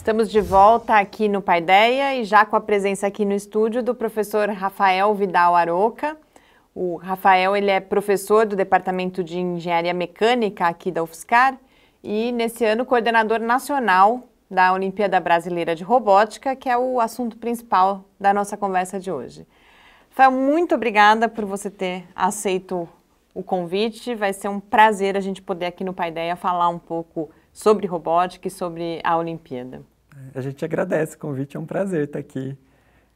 Estamos de volta aqui no Paideia e já com a presença aqui no estúdio do professor Rafael Vidal Aroca. O Rafael ele é professor do Departamento de Engenharia Mecânica aqui da UFSCar e nesse ano coordenador nacional da Olimpíada Brasileira de Robótica, que é o assunto principal da nossa conversa de hoje. Rafael, muito obrigada por você ter aceito o convite. Vai ser um prazer a gente poder aqui no Paideia falar um pouco sobre robótica e sobre a Olimpíada a gente agradece o convite, é um prazer estar aqui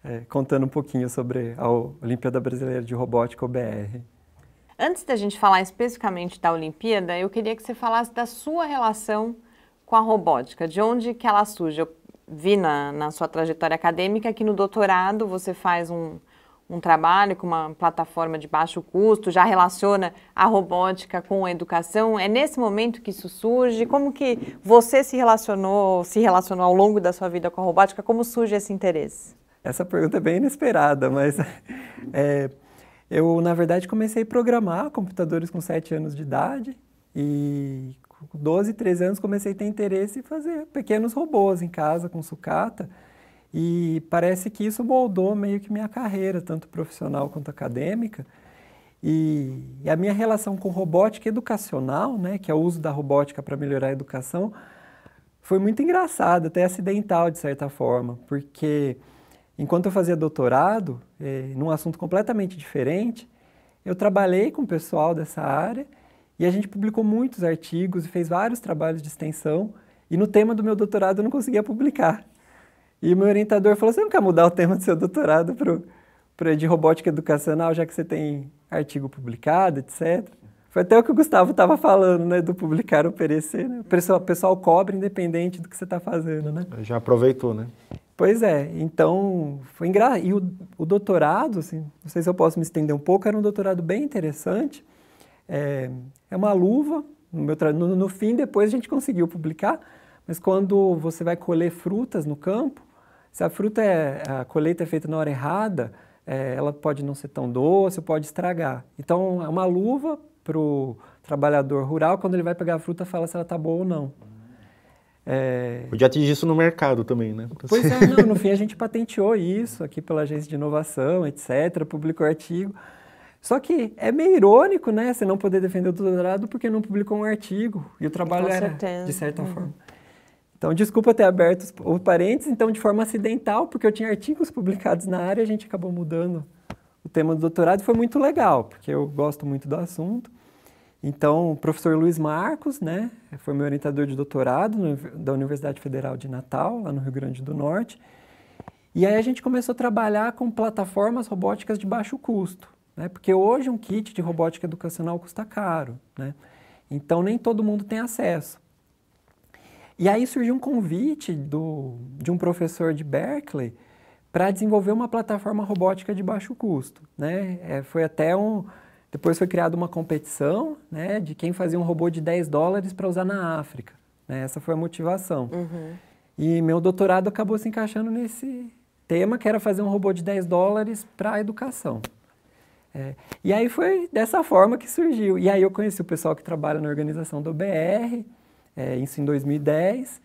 é, contando um pouquinho sobre a Olimpíada Brasileira de Robótica, OBR. Antes da gente falar especificamente da Olimpíada, eu queria que você falasse da sua relação com a robótica, de onde que ela surge. Eu vi na, na sua trajetória acadêmica que no doutorado você faz um, um trabalho com uma plataforma de baixo custo, já relaciona a robótica com a educação. É nesse momento que isso surge? Como que você se relacionou, se relacionou ao longo da sua vida com a robótica? Como surge esse interesse? Essa pergunta é bem inesperada, mas é, eu, na verdade, comecei a programar computadores com 7 anos de idade e com 12, 13 anos comecei a ter interesse em fazer pequenos robôs em casa com sucata. E parece que isso moldou meio que minha carreira, tanto profissional quanto acadêmica. E, e a minha relação com robótica educacional, né, que é o uso da robótica para melhorar a educação, foi muito engraçada, até acidental de certa forma, porque enquanto eu fazia doutorado, eh, num assunto completamente diferente, eu trabalhei com o pessoal dessa área e a gente publicou muitos artigos e fez vários trabalhos de extensão. E no tema do meu doutorado eu não conseguia publicar. E meu orientador falou: você não quer mudar o tema do seu doutorado para de robótica educacional, já que você tem artigo publicado, etc. Foi até o que o Gustavo estava falando, né? Do publicar ou perecer. Né? O pessoal, pessoal independente do que você está fazendo, né? É, já aproveitou, né? Pois é. Então, foi engraçado. E o, o, doutorado, assim, não sei se eu posso me estender um pouco, era um doutorado bem interessante. É, é uma luva. No, tra... no, no fim, depois a gente conseguiu publicar. Mas quando você vai colher frutas no campo, se a fruta é a colheita é feita na hora errada, é, ela pode não ser tão doce, pode estragar. Então, é uma luva para o trabalhador rural, quando ele vai pegar a fruta, fala se ela está boa ou não. É... Podia atingir isso no mercado também, né? Pois é, não, no fim a gente patenteou isso aqui pela agência de inovação, etc., publicou artigo. Só que é meio irônico, né? Você não poder defender o doutorado porque não publicou um artigo. E o trabalho Com era, certeza. de certa uhum. forma. Então, desculpa ter aberto o parênteses, então, de forma acidental, porque eu tinha artigos publicados na área, a gente acabou mudando o tema do doutorado, e foi muito legal, porque eu gosto muito do assunto. Então, o professor Luiz Marcos, né, foi meu orientador de doutorado no, da Universidade Federal de Natal, lá no Rio Grande do Norte. E aí a gente começou a trabalhar com plataformas robóticas de baixo custo, né, porque hoje um kit de robótica educacional custa caro, né, então nem todo mundo tem acesso. E aí surgiu um convite do, de um professor de Berkeley para desenvolver uma plataforma robótica de baixo custo. Né? É, foi até um. Depois foi criada uma competição né, de quem fazia um robô de 10 dólares para usar na África. Né? Essa foi a motivação. Uhum. E meu doutorado acabou se encaixando nesse tema, que era fazer um robô de 10 dólares para a educação. É, e aí foi dessa forma que surgiu. E aí eu conheci o pessoal que trabalha na organização do BR, é, isso em 2010,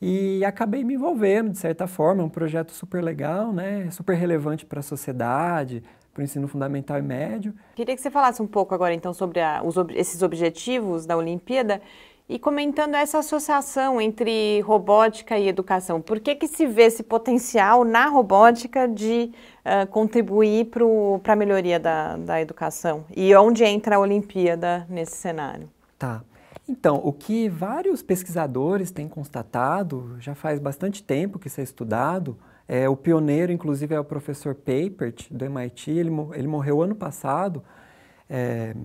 e acabei me envolvendo, de certa forma, é um projeto super legal, né, super relevante para a sociedade, para o ensino fundamental e médio. Queria que você falasse um pouco agora, então, sobre a, os, esses objetivos da Olimpíada e comentando essa associação entre robótica e educação. Por que, que se vê esse potencial na robótica de uh, contribuir para a melhoria da, da educação? E onde entra a Olimpíada nesse cenário? Tá. Então, o que vários pesquisadores têm constatado, já faz bastante tempo que isso é estudado, é, o pioneiro, inclusive, é o professor Papert, do MIT, ele, ele morreu ano passado, é,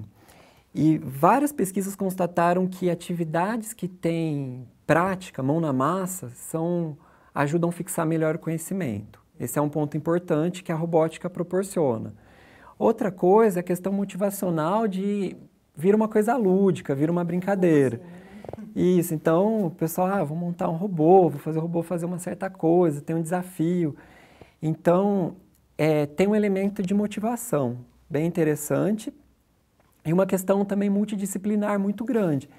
e várias pesquisas constataram que atividades que têm prática, mão na massa, são, ajudam a fixar melhor o conhecimento. Esse é um ponto importante que a robótica proporciona. Outra coisa é a questão motivacional de vira uma coisa lúdica, vira uma brincadeira. Isso, então o pessoal, ah, vou montar um robô, vou fazer o robô fazer uma certa coisa, tem um desafio. Então, é, tem um elemento de motivação bem interessante e uma questão também multidisciplinar muito grande.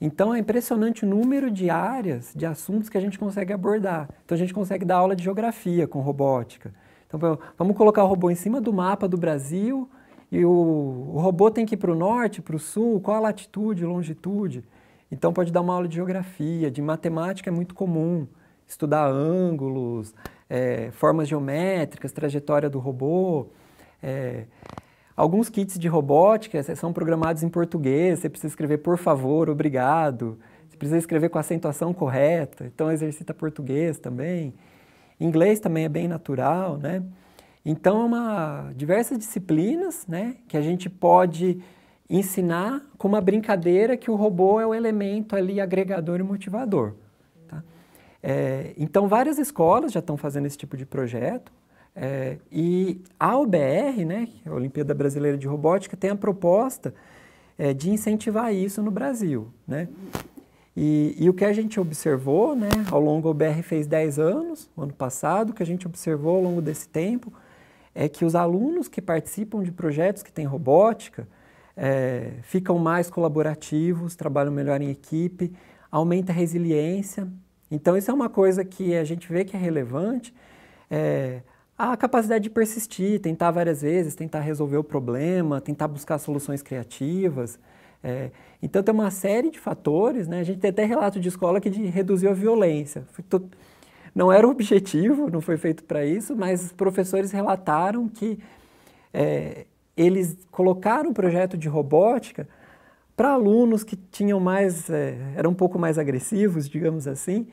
Então, é impressionante o número de áreas, de assuntos que a gente consegue abordar. Então, a gente consegue dar aula de geografia com robótica. Então, vamos colocar o robô em cima do mapa do Brasil e o, o robô tem que ir para o norte, para o sul, qual a latitude, longitude. Então pode dar uma aula de geografia, de matemática é muito comum, estudar ângulos, é, formas geométricas, trajetória do robô. É, alguns kits de robótica são programados em português, você precisa escrever por favor, obrigado, você precisa escrever com a acentuação correta, então exercita português também. Inglês também é bem natural, né? Então, é uma diversas disciplinas, né, que a gente pode ensinar com uma brincadeira que o robô é o elemento ali agregador e motivador. Tá? É, então, várias escolas já estão fazendo esse tipo de projeto. É, e a OBR, né, é a Olimpíada Brasileira de Robótica, tem a proposta é, de incentivar isso no Brasil. Né? E, e, o que a gente observou, né, ao longo, a OBR fez 10 anos, ano passado, o que a gente observou ao longo desse tempo é que os alunos que participam de projetos que têm robótica é, ficam mais colaborativos, trabalham melhor em equipe, aumenta a resiliência. Então, isso é uma coisa que a gente vê que é relevante. É, a capacidade de persistir, tentar várias vezes, tentar resolver o problema, tentar buscar soluções criativas. É, então, tem uma série de fatores. Né? A gente tem até relato de escola que de reduziu a violência. Foi não era o objetivo, não foi feito para isso, mas os professores relataram que é, eles colocaram o projeto de robótica para alunos que tinham mais, é, eram um pouco mais agressivos, digamos assim,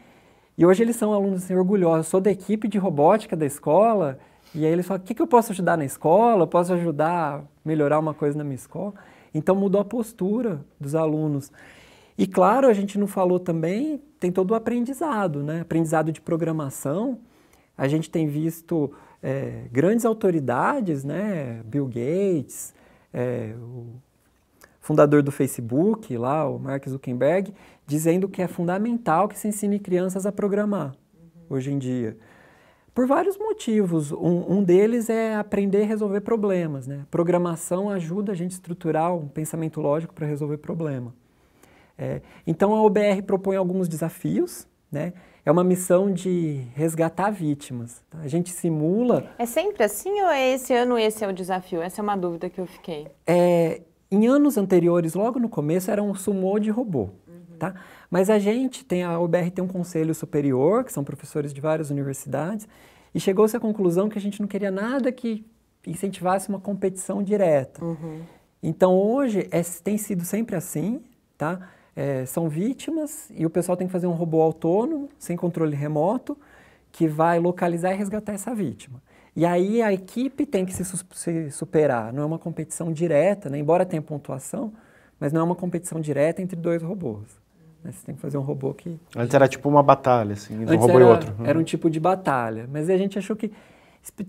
e hoje eles são alunos assim, orgulhosos, eu sou da equipe de robótica da escola, e aí eles falam, o que, que eu posso ajudar na escola? Eu posso ajudar a melhorar uma coisa na minha escola? Então mudou a postura dos alunos. E claro, a gente não falou também, tem todo o aprendizado, né? Aprendizado de programação. A gente tem visto é, grandes autoridades, né? Bill Gates, é, o fundador do Facebook, lá, o Mark Zuckerberg, dizendo que é fundamental que se ensine crianças a programar uhum. hoje em dia. Por vários motivos. Um, um, deles é aprender a resolver problemas. Né? Programação ajuda a gente a estruturar um pensamento lógico para resolver problema. É, então a OBR propõe alguns desafios, né? É uma missão de resgatar vítimas. Tá? A gente simula. É sempre assim ou é esse ano esse é o desafio? Essa é uma dúvida que eu fiquei. É, em anos anteriores, logo no começo, era um sumô de robô. Uhum. Tá? Mas a gente tem, a OBR tem um conselho superior, que são professores de várias universidades, e chegou-se à conclusão que a gente não queria nada que incentivasse uma competição direta. Uhum. Então hoje é, tem sido sempre assim, tá? é, são vítimas e o pessoal tem que fazer um robô autônomo, sem controle remoto, que vai localizar e resgatar essa vítima. E aí a equipe tem que se, se superar, não é uma competição direta, né? embora tenha pontuação, mas não é uma competição direta entre dois robôs. Né? Você tem que fazer um robô que... Antes era tipo uma batalha, assim, entre um robô era, e outro. Uhum. Era um tipo de batalha, mas a gente achou que...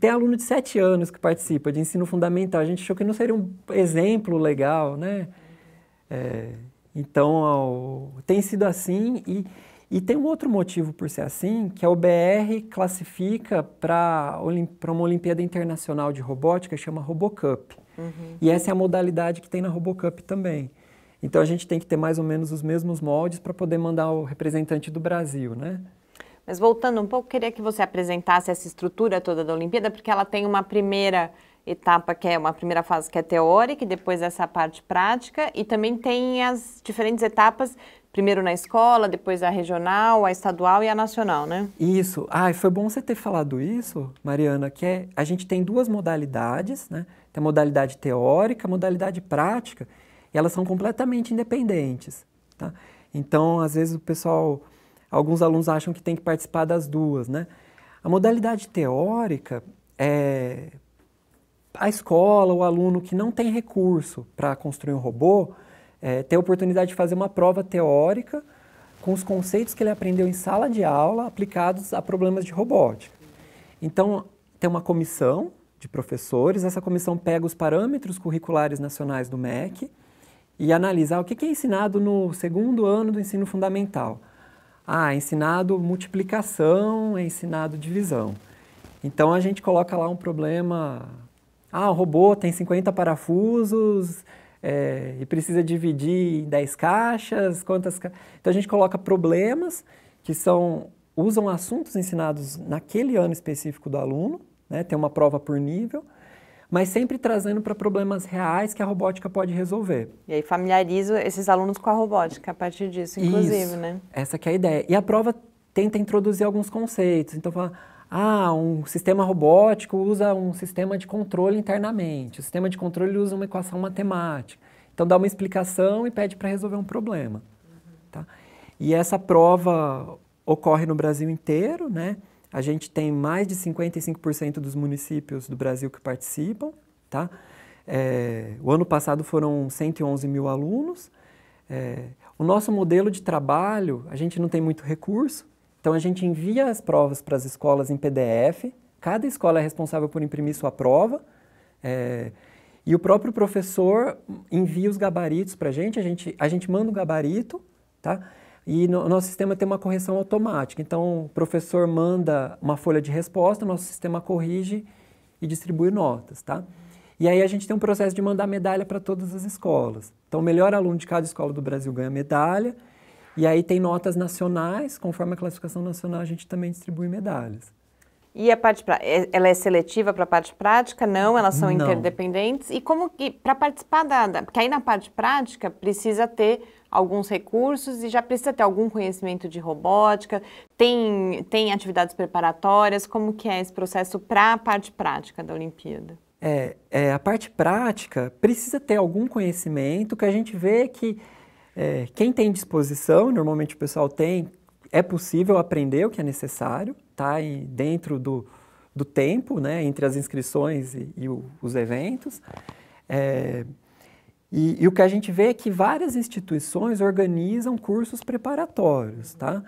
Tem aluno de 7 anos que participa de ensino fundamental, a gente achou que não seria um exemplo legal, né? É, então, tem sido assim e, e tem um outro motivo por ser assim, que a OBR classifica para uma Olimpíada Internacional de Robótica, chama Robocup. Uhum. E essa é a modalidade que tem na Robocup também. Então, a gente tem que ter mais ou menos os mesmos moldes para poder mandar o representante do Brasil, né? Mas voltando um pouco, queria que você apresentasse essa estrutura toda da Olimpíada, porque ela tem uma primeira etapa que é uma primeira fase que é teórica e depois essa parte prática e também tem as diferentes etapas primeiro na escola, depois a regional, a estadual e a nacional, né? Isso. Ah, foi bom você ter falado isso, Mariana, que é, a gente tem duas modalidades, né? Tem a modalidade teórica, a modalidade prática, e elas são completamente independentes, tá? Então, às vezes o pessoal, alguns alunos acham que tem que participar das duas, né? A modalidade teórica é a escola, o aluno que não tem recurso para construir um robô, é, ter a oportunidade de fazer uma prova teórica com os conceitos que ele aprendeu em sala de aula aplicados a problemas de robótica. Então, tem uma comissão de professores, essa comissão pega os parâmetros curriculares nacionais do MEC e analisa ah, o que é ensinado no segundo ano do ensino fundamental. Ah, é ensinado multiplicação, é ensinado divisão. Então, a gente coloca lá um problema ah, o robô tem 50 parafusos é, e precisa dividir em 10 caixas, quantas ca... Então a gente coloca problemas que são usam assuntos ensinados naquele ano específico do aluno, né? tem uma prova por nível, mas sempre trazendo para problemas reais que a robótica pode resolver. E aí familiariza esses alunos com a robótica a partir disso, inclusive, Isso. né? Essa que é a ideia. E a prova tenta introduzir alguns conceitos. Então, fala, ah, um sistema robótico usa um sistema de controle internamente, o sistema de controle usa uma equação matemática. Então dá uma explicação e pede para resolver um problema. Tá? E essa prova ocorre no Brasil inteiro, né? A gente tem mais de 55% dos municípios do Brasil que participam, tá? É, o ano passado foram 111 mil alunos. É, o nosso modelo de trabalho, a gente não tem muito recurso, então a gente envia as provas para as escolas em PDF, cada escola é responsável por imprimir sua prova, é, e o próprio professor envia os gabaritos para a gente, a gente manda o um gabarito, tá? E no, nosso sistema tem uma correção automática. Então, o professor manda uma folha de resposta, nosso sistema corrige e distribui notas, tá? E aí a gente tem um processo de mandar medalha para todas as escolas. Então, o melhor aluno de cada escola do Brasil ganha medalha, e aí tem notas nacionais, conforme a classificação nacional a gente também distribui medalhas. E a parte é, ela é seletiva para a parte prática? Não, elas são não. interdependentes. E como que para participar da, da, porque aí na parte prática precisa ter alguns recursos e já precisa ter algum conhecimento de robótica, tem tem atividades preparatórias, como que é esse processo para a parte prática da Olimpíada? É, é, a parte prática precisa ter algum conhecimento que a gente vê que é, quem tem disposição, normalmente o pessoal tem, é possível aprender o que é necessário, tá? E dentro do, do tempo, né? Entre as inscrições e, e o, os eventos. É, e, e, o que a gente vê é que várias instituições organizam cursos preparatórios, tá?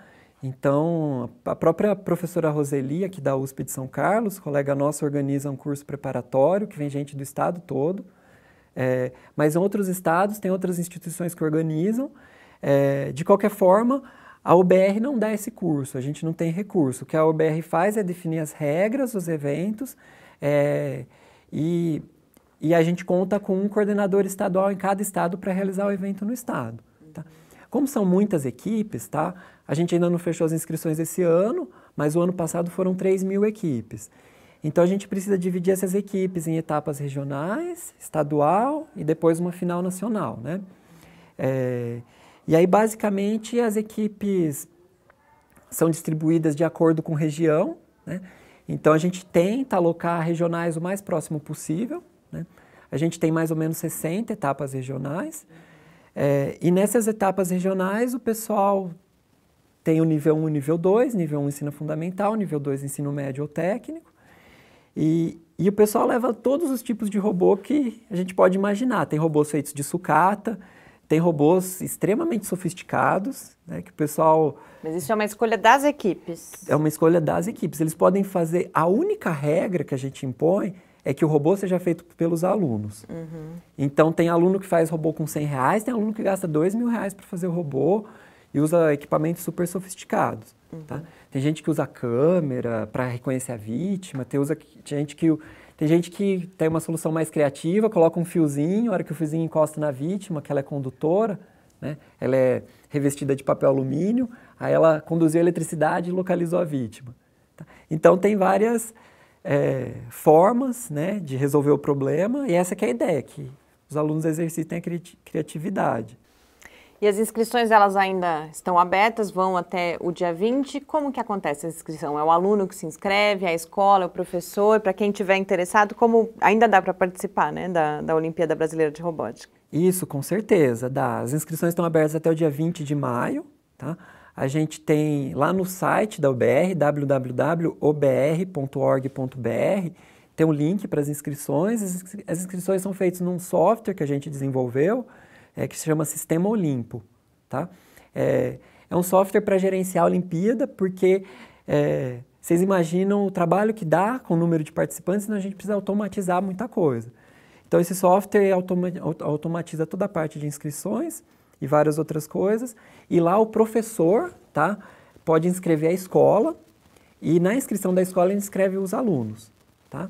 Então, a própria professora Roseli, aqui da USP de São Carlos, colega nossa, organiza um curso preparatório, que vem gente do estado todo, é, mas outros estados têm outras instituições que organizam. É, de qualquer forma, a OBR não dá esse curso, a gente não tem recurso. O que a OBR faz é definir as regras dos eventos é, e, e, a gente conta com um coordenador estadual em cada estado para realizar o evento no estado. Tá? Como são muitas equipes, tá? a gente ainda não fechou as inscrições esse ano, mas o ano passado foram 3 mil equipes. Então a gente precisa dividir essas equipes em etapas regionais, estadual e depois uma final nacional, né? É, e aí basicamente as equipes são distribuídas de acordo com região, né? Então a gente tenta alocar regionais o mais próximo possível, né? A gente tem mais ou menos 60 etapas regionais. É, e nessas etapas regionais, o pessoal tem o nível 1 e nível 2. Nível 1 ensino fundamental, nível 2 ensino médio ou técnico. E, e o pessoal leva todos os tipos de robô que a gente pode imaginar. Tem robôs feitos de sucata, tem robôs extremamente sofisticados, né, que o pessoal... Mas isso é uma escolha das equipes. É uma escolha das equipes. Eles podem fazer... A única regra que a gente impõe é que o robô seja feito pelos alunos. Uhum. Então, tem aluno que faz robô com 100 reais, tem aluno que gasta 2 mil reais para fazer o robô e usa equipamentos super sofisticados. Tá? Uhum. Tá? Tem gente que usa câmera para reconhecer a vítima, tem, usa, tem, gente que, tem gente que tem uma solução mais criativa, coloca um fiozinho, na hora que o fiozinho encosta na vítima, que ela é condutora, né? ela é revestida de papel alumínio, aí ela conduziu a eletricidade e localizou a vítima. Tá? Então tem várias é, formas né, de resolver o problema e essa é a ideia, que os alunos exercitem a criatividade. E as inscrições, elas ainda estão abertas, vão até o dia 20. Como que acontece a inscrição? É o aluno que se inscreve, é a escola, é o professor? Para quem tiver interessado, como ainda dá para participar né, da, da Olimpíada Brasileira de Robótica? Isso, com certeza, dá. As inscrições estão abertas até o dia 20 de maio, tá? A gente tem lá no site da UBR, www.obr.org.br, tem um link para as inscrições. As inscrições são feitas num software que a gente desenvolveu, é, que se chama Sistema Olimpo. Tá? É, é um software para gerenciar a Olimpíada, porque é, vocês imaginam o trabalho que dá com o número de participantes, então a gente precisa automatizar muita coisa. Então, esse software automatiza toda a parte de inscrições e várias outras coisas, e lá o professor tá, pode inscrever a escola, e na inscrição da escola ele inscreve os alunos. Tá?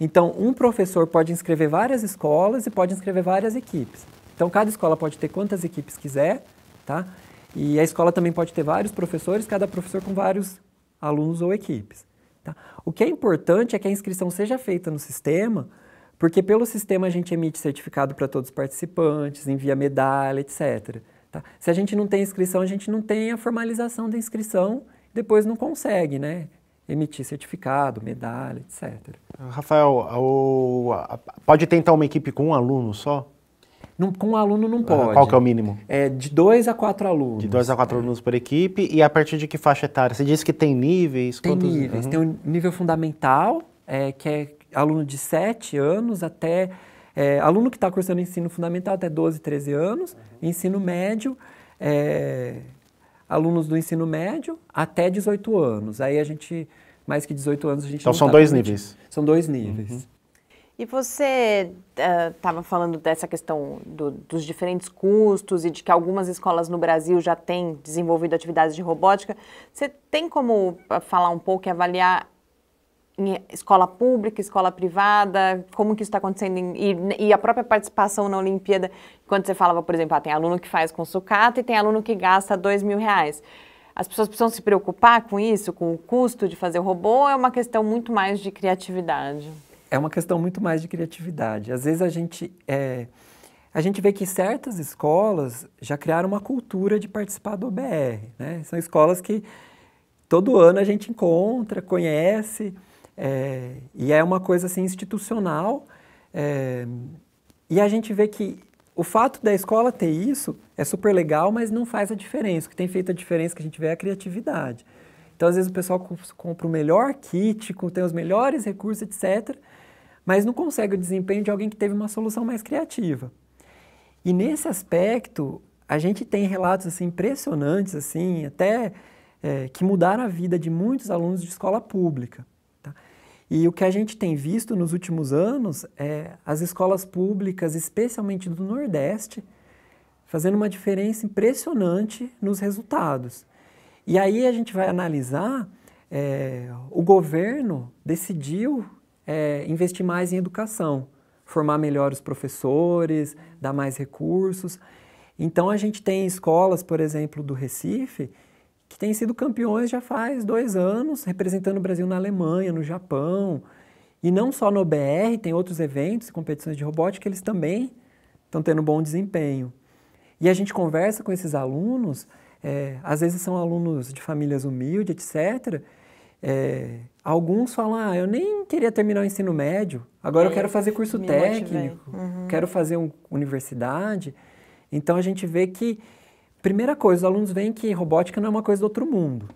Então, um professor pode inscrever várias escolas e pode inscrever várias equipes. Então, cada escola pode ter quantas equipes quiser, tá? E a escola também pode ter vários professores, cada professor com vários alunos ou equipes. Tá? O que é importante é que a inscrição seja feita no sistema, porque pelo sistema a gente emite certificado para todos os participantes, envia medalha, etc. Tá? Se a gente não tem inscrição, a gente não tem a formalização da inscrição, depois não consegue, né? Emitir certificado, medalha, etc. Rafael, o... pode tentar uma equipe com um aluno só? Não, com um aluno não pode. Qual que é o mínimo? É de dois a quatro alunos. De dois a quatro é. alunos por equipe. E a partir de que faixa etária? Você disse que tem níveis? Tem quantos... níveis. Uhum. Tem o um nível fundamental, é, que é aluno de sete anos até... É, aluno que está cursando ensino fundamental até 12, 13 anos. Uhum. Ensino médio, é, alunos do ensino médio até 18 anos. Aí a gente, mais que 18 anos, a gente Então são tá dois níveis? São dois uhum. níveis. Uhum. E você estava eh, uh, falando dessa questão do, dos diferentes custos e de que algumas escolas no Brasil já têm desenvolvido atividades de robótica. Você tem como eh, falar um pouco e avaliar em escola pública, escola privada, como que isso está acontecendo em, e, e, a própria participação na Olimpíada, quando você falava, por exemplo, ah, tem aluno que faz com sucata e tem aluno que gasta dois mil reais. As pessoas precisam se preocupar com isso, com o custo de fazer o robô, ou é uma questão muito mais de criatividade? é uma questão muito mais de criatividade. Às vezes a gente, é, a gente vê que certas escolas já criaram uma cultura de participar do OBR. Né? São escolas que todo ano a gente encontra, conhece, é, e é uma coisa assim institucional. É, e a gente vê que o fato da escola ter isso é super legal, mas não faz a diferença. O que tem feito a diferença que a gente vê é a criatividade. Então, às vezes, o pessoal compra o melhor kit, tem os melhores recursos, etc mas não consegue o desempenho de alguém que teve uma solução mais criativa. E nesse aspecto, a gente tem relatos assim, impressionantes, assim, até é, que mudaram a vida de muitos alunos de escola pública. Tá? E o que a gente tem visto nos últimos anos é as escolas públicas, especialmente do Nordeste, fazendo uma diferença impressionante nos resultados. E aí a gente vai analisar, é, o governo decidiu é, investir mais em educação, formar melhor os professores, dar mais recursos. Então a gente tem escolas, por exemplo, do Recife, que têm sido campeões já faz dois anos, representando o Brasil na Alemanha, no Japão, e não só no BR, tem outros eventos e competições de robótica que eles também estão tendo bom desempenho. E a gente conversa com esses alunos, é, às vezes são alunos de famílias humildes, etc., é, Alguns falam, ah, eu nem queria terminar o ensino médio, agora é, eu quero fazer curso é. técnico, uhum. quero fazer um, universidade. Então a gente vê que, primeira coisa, os alunos veem que robótica não é uma coisa do outro mundo.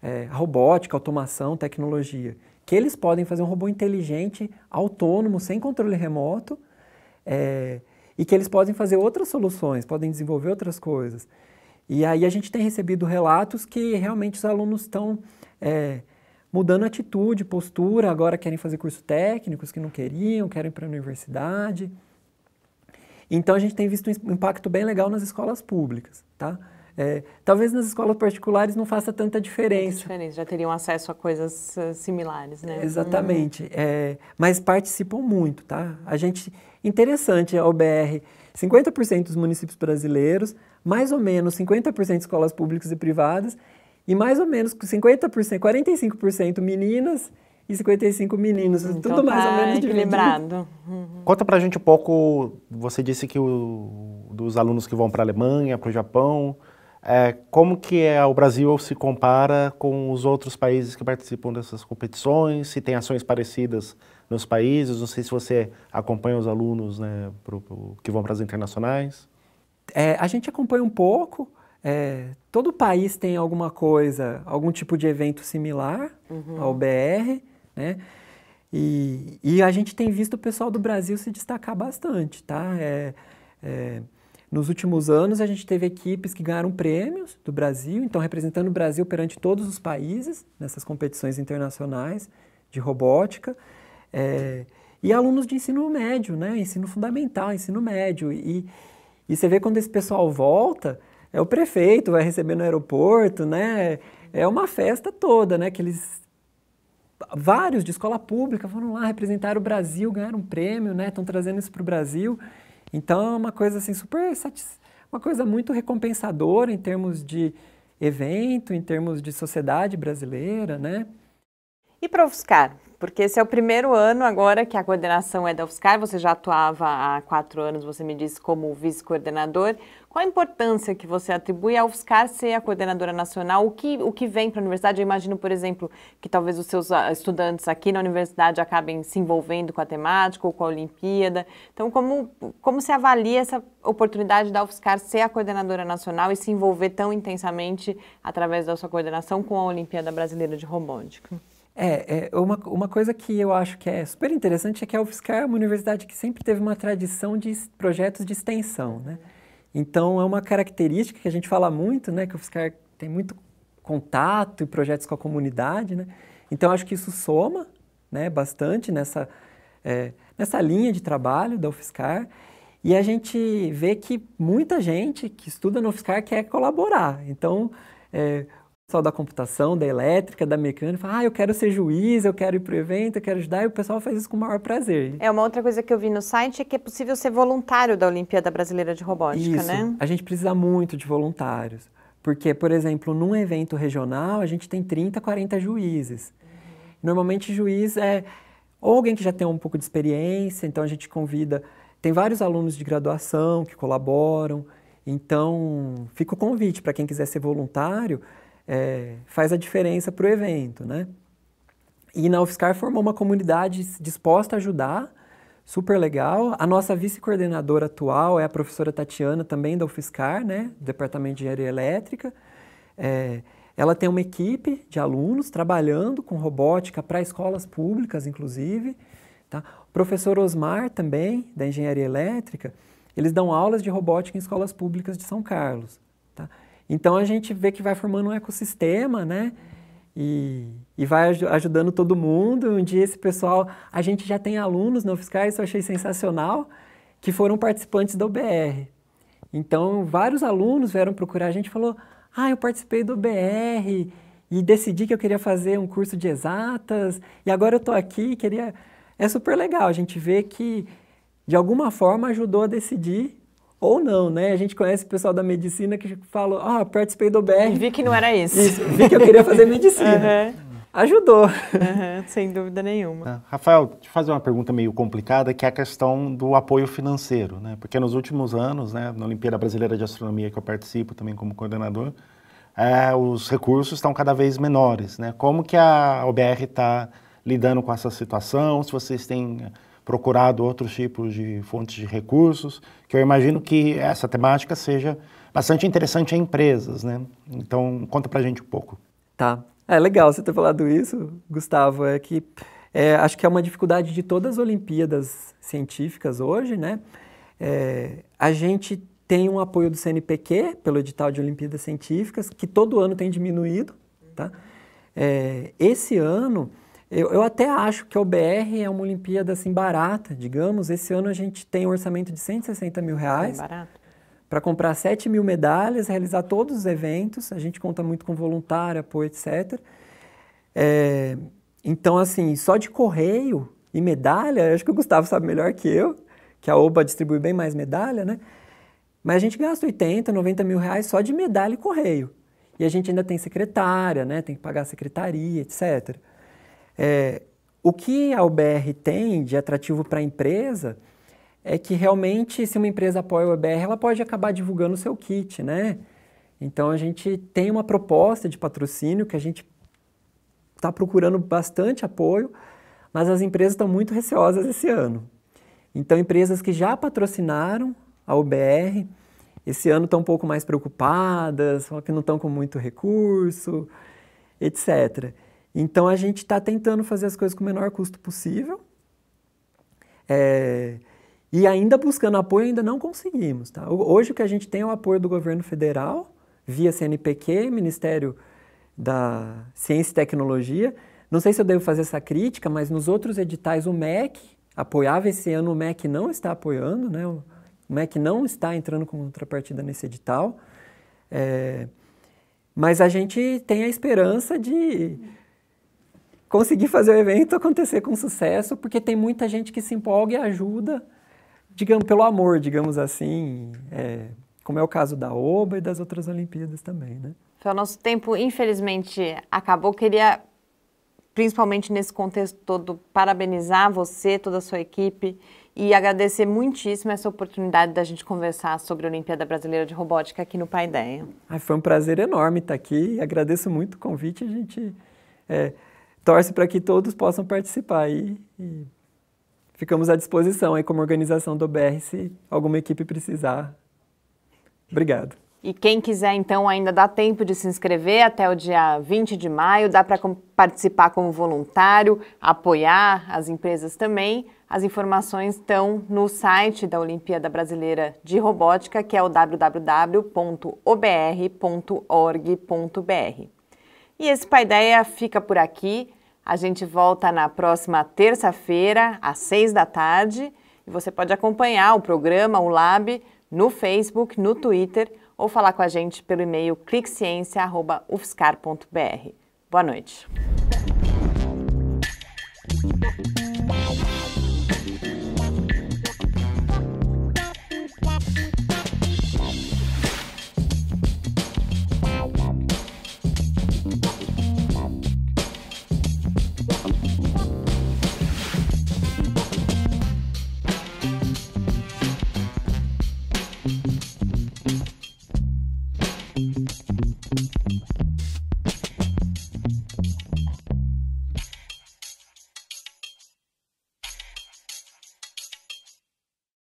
É, robótica, automação, tecnologia. Que eles podem fazer um robô inteligente, autônomo, sem controle remoto, é, e que eles podem fazer outras soluções, podem desenvolver outras coisas. E aí a gente tem recebido relatos que realmente os alunos estão é, mudando atitude, postura, agora querem fazer curso técnico, os que não queriam, querem ir para a universidade. Então a gente tem visto um impacto bem legal nas escolas públicas, tá? É, talvez nas escolas particulares não faça tanta diferença. diferença, já teriam acesso a coisas uh, similares, né? Exatamente, hum. é, mas participam muito, tá? A gente, interessante a OBR, 50% dos municípios brasileiros, mais ou menos 50% escolas públicas e privadas, e mais ou menos 50%, 45% meninas e 55 meninos. Hum, então, tudo tá mais ou menos equilibrado. Uhum. Conta pra gente um pouco, você disse que o, dos alunos que vão para a Alemanha, para o Japão, é, como que é, o Brasil se compara com os outros países que participam dessas competições, se tem ações parecidas nos países, não sei se você acompanha os alunos né, pro, pro, que vão para as internacionais. É, a gente acompanha um pouco, é, todo país tem alguma coisa, algum tipo de evento similar uhum. ao BR, né? E, e, a gente tem visto o pessoal do Brasil se destacar bastante, tá? É, é, nos últimos anos a gente teve equipes que ganharam prêmios do Brasil, então representando o Brasil perante todos os países nessas competições internacionais de robótica. É, e alunos de ensino médio, né? Ensino fundamental, ensino médio. E, e você vê quando esse pessoal volta, é o prefeito, vai receber no aeroporto, né? É uma festa toda, né? Que eles vários de escola pública foram lá representar o Brasil, ganharam um prêmio, né? Estão trazendo isso para o Brasil. Então é uma coisa assim super satis... uma coisa muito recompensadora em termos de evento, em termos de sociedade brasileira, né? E para ofuscar, porque esse é o primeiro ano agora que a coordenação é da UFSCar, você já atuava há quatro anos, você me disse, como vice-coordenador. Qual a importância que você atribui à UFSCar ser a coordenadora nacional? O que, o que vem para a universidade? Eu imagino, por exemplo, que talvez os seus ah, estudantes aqui na universidade acabem se envolvendo com a temática ou com a Olimpíada. Então, como, como se avalia essa oportunidade da UFSCar ser a coordenadora nacional e se envolver tão intensamente através da sua coordenação com a Olimpíada Brasileira de Robótica? É, é, uma, uma coisa que eu acho que é super interessante é que a UFSCar é uma universidade que sempre teve uma tradição de projetos de extensão, né? Então, é uma característica que a gente fala muito, né? Que a UFSCar tem muito contato e projetos com a comunidade, né? Então, acho que isso soma né, bastante nessa, é, nessa linha de trabalho da UFSCar. E a gente vê que muita gente que estuda no UFSCar quer colaborar. Então, é, pessoal da computação, da elétrica, da mecânica, fala, ah, eu quero ser juiz, eu quero ir para o evento, eu quero ajudar, e o pessoal faz isso com o maior prazer. É, uma outra coisa que eu vi no site é que é possível ser voluntário da Olimpíada Brasileira de Robótica, isso. né? a gente precisa muito de voluntários, porque, por exemplo, num evento regional, a gente tem 30, 40 juízes. Normalmente, juiz é alguém que já tem um pouco de experiência, então a gente convida... Tem vários alunos de graduação que colaboram, então fica o convite para quem quiser ser voluntário, é, faz a diferença para o evento, né? E na UFSCar formou uma comunidade disposta a ajudar, super legal. A nossa vice-coordenadora atual é a professora Tatiana, também da UFSCar, né? Departamento de Engenharia Elétrica. É, ela tem uma equipe de alunos trabalhando com robótica para escolas públicas, inclusive. Tá? O professor Osmar, também, da Engenharia Elétrica, eles dão aulas de robótica em escolas públicas de São Carlos. Tá? Então a gente vê que vai formando um ecossistema, né? E, e vai ajudando todo mundo. Um dia esse pessoal, a gente já tem alunos na UFSCar, isso eu achei sensacional, que foram participantes do OBR. Então vários alunos vieram procurar a gente e falou: "Ah, eu participei do OBR e decidi que eu queria fazer um curso de exatas e agora eu tô aqui, queria". É super legal a gente vê que de alguma forma ajudou a decidir ou não, né? A gente conhece o pessoal da medicina que fala, ah, participei do BR. Vi que não era isso. isso vi que eu queria fazer medicina. Uhum. Ajudou. Uhum, sem dúvida nenhuma. Ah, Rafael, te fazer uma pergunta meio complicada, que é a questão do apoio financeiro, né? Porque nos últimos anos, né, na Olimpíada Brasileira de Astronomia, que eu participo também como coordenador, é, os recursos estão cada vez menores, né? Como que a OBR está lidando com essa situação? Se vocês têm procurado outros tipos de fontes de recursos, que eu imagino que essa temática seja bastante interessante a empresas, né? Então, conta pra gente um pouco. Tá. É legal você ter falado isso, Gustavo. É que é, acho que é uma dificuldade de todas as Olimpíadas científicas hoje, né? É, a gente tem um apoio do CNPq, pelo edital de Olimpíadas Científicas, que todo ano tem diminuído, tá? É, esse ano eu, eu até acho que a OBR é uma Olimpíada assim barata, digamos. Esse ano a gente tem um orçamento de 160 mil reais. É para comprar 7 mil medalhas, realizar todos os eventos. A gente conta muito com voluntário, apoio, etc. É, então, assim, só de correio e medalha, acho que o Gustavo sabe melhor que eu, que a OBA distribui bem mais medalha, né? Mas a gente gasta 80, 90 mil reais só de medalha e correio. E a gente ainda tem secretária, né? Tem que pagar a secretaria, etc. É, o que a UBR tem de atrativo para a empresa é que realmente, se uma empresa apoia a UBR, ela pode acabar divulgando o seu kit, né? Então a gente tem uma proposta de patrocínio que a gente está procurando bastante apoio, mas as empresas estão muito receosas esse ano. Então empresas que já patrocinaram a UBR esse ano estão um pouco mais preocupadas, que não estão com muito recurso, etc. Então a gente está tentando fazer as coisas com o menor custo possível. É, e ainda buscando apoio, ainda não conseguimos. Tá? Hoje o que a gente tem é o apoio do governo federal, via CNPq, Ministério da Ciência e Tecnologia. Não sei se eu devo fazer essa crítica, mas nos outros editais o MEC apoiava esse ano, o MEC não está apoiando, né? o MEC não está entrando com contrapartida nesse edital. É, mas a gente tem a esperança de conseguir fazer o evento acontecer com sucesso, porque tem muita gente que se empolga e ajuda, digamos, pelo amor, digamos assim, é, como é o caso da OBA e das outras Olimpíadas também, né? O nosso tempo, infelizmente, acabou. Queria, principalmente nesse contexto todo, parabenizar você, toda a sua equipe e agradecer muitíssimo essa oportunidade da gente conversar sobre a Olimpíada Brasileira de Robótica aqui no Paideia. Ai, foi um prazer enorme estar aqui. Agradeço muito o convite. A gente é, torce para que todos possam participar e, e, ficamos à disposição aí como organização do BR se alguma equipe precisar. Obrigado. E quem quiser, então, ainda dá tempo de se inscrever até o dia 20 de maio, dá para participar como voluntário, apoiar as empresas também. As informações estão no site da Olimpíada Brasileira de Robótica, que é o www.obr.org.br. E esse Paideia fica por aqui. A gente volta na próxima terça-feira, às seis da tarde. E você pode acompanhar o programa, o Lab, no Facebook, no Twitter ou falar com a gente pelo e-mail cliqueciência.ufscar.br. Boa noite.